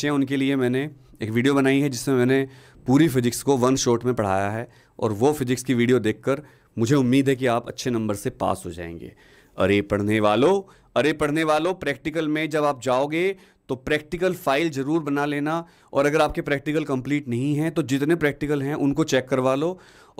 बच्चे हैं उनके लिए मैंने एक वीडियो बनाई है जिसमें मैंने पूरी फिजिक्स को वन शॉट में पढ़ाया है और वो फिजिक्स की वीडियो देखकर मुझे उम्मीद है कि आप अच्छे नंबर से पास हो जाएंगे अरे पढ़ने वालों अरे पढ़ने वालों प्रैक्टिकल में जब आप जाओगे तो प्रैक्टिकल फाइल ज़रूर बना लेना और अगर आपके प्रैक्टिकल कंप्लीट नहीं हैं तो जितने प्रैक्टिकल हैं उनको चेक करवा लो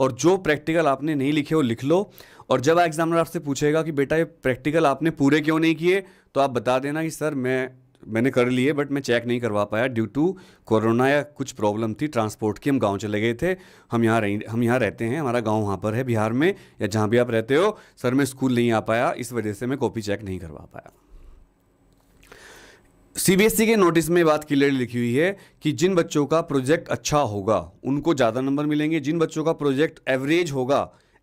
और जो प्रैक्टिकल आपने नहीं लिखे हो लिख लो और जब एग्जामिनर आपसे पूछेगा कि बेटा ये प्रैक्टिकल आपने पूरे क्यों नहीं किए तो आप बता देना कि सर मैं मैंने कर लिए बट मैं चेक नहीं करवा पाया ड्यू टू कोरोना या कुछ प्रॉब्लम थी ट्रांसपोर्ट की हम गांव चले गए थे हम यहाँ हम यहाँ रहते हैं हमारा गांव वहाँ पर है बिहार में या जहाँ भी आप रहते हो सर मैं स्कूल नहीं आ पाया इस वजह से मैं कॉपी चेक नहीं करवा पाया सीबीएसई e के नोटिस में बात क्लियरली लिखी हुई है कि जिन बच्चों का प्रोजेक्ट अच्छा होगा उनको ज़्यादा नंबर मिलेंगे जिन बच्चों का प्रोजेक्ट एवरेज होगा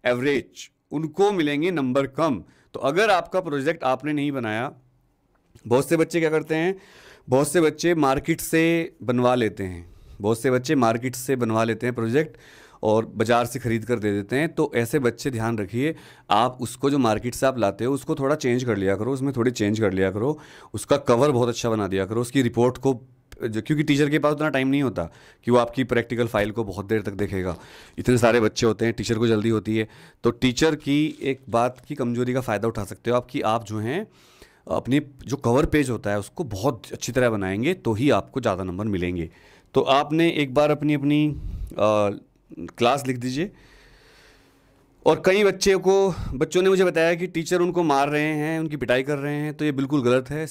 एवरेज उनको मिलेंगे नंबर कम तो अगर आपका प्रोजेक्ट आपने नहीं बनाया बहुत से बच्चे क्या करते हैं बहुत से बच्चे मार्केट से बनवा लेते हैं बहुत से बच्चे मार्केट से बनवा लेते हैं प्रोजेक्ट और बाज़ार से ख़रीद कर दे देते हैं तो ऐसे बच्चे ध्यान रखिए आप उसको जो मार्केट से आप लाते हो उसको थोड़ा चेंज कर लिया करो उसमें थोड़ी चेंज कर लिया करो उसका कवर बहुत अच्छा बना दिया करो उसकी रिपोर्ट को जो क्योंकि टीचर के पास उतना टाइम नहीं होता कि वो आपकी प्रैक्टिकल फाइल को बहुत देर तक देखेगा इतने सारे बच्चे होते हैं टीचर को जल्दी होती है तो टीचर की एक बात की कमज़ोरी का फ़ायदा उठा सकते हो आप कि आप जो हैं अपने जो कवर पेज होता है उसको बहुत अच्छी तरह बनाएंगे तो ही आपको ज़्यादा नंबर मिलेंगे तो आपने एक बार अपनी अपनी आ, क्लास लिख दीजिए और कई बच्चे को बच्चों ने मुझे बताया कि टीचर उनको मार रहे हैं उनकी पिटाई कर रहे हैं तो ये बिल्कुल गलत है